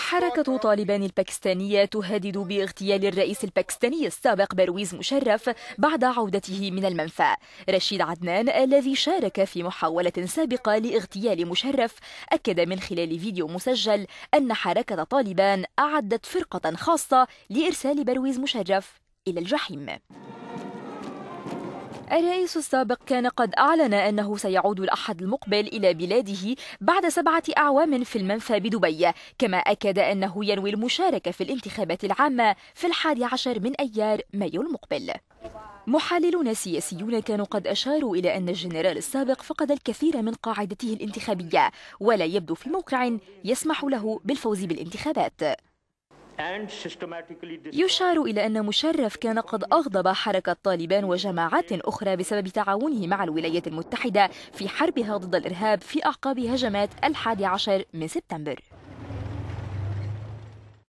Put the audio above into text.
حركة طالبان الباكستانية تهدد باغتيال الرئيس الباكستاني السابق برويز مشرف بعد عودته من المنفى رشيد عدنان الذي شارك في محاولة سابقة لاغتيال مشرف أكد من خلال فيديو مسجل أن حركة طالبان أعدت فرقة خاصة لإرسال برويز مشرف إلى الجحيم الرئيس السابق كان قد أعلن أنه سيعود الأحد المقبل إلى بلاده بعد سبعة أعوام في المنفى بدبي كما أكد أنه ينوي المشاركة في الانتخابات العامة في الحادي عشر من أيار مايو المقبل محللون سياسيون كانوا قد أشاروا إلى أن الجنرال السابق فقد الكثير من قاعدته الانتخابية ولا يبدو في موقع يسمح له بالفوز بالانتخابات يشار إلى أن مشرف كان قد أغضب حركة طالبان وجماعات أخرى بسبب تعاونه مع الولايات المتحدة في حربها ضد الإرهاب في أعقاب هجمات الحادي عشر من سبتمبر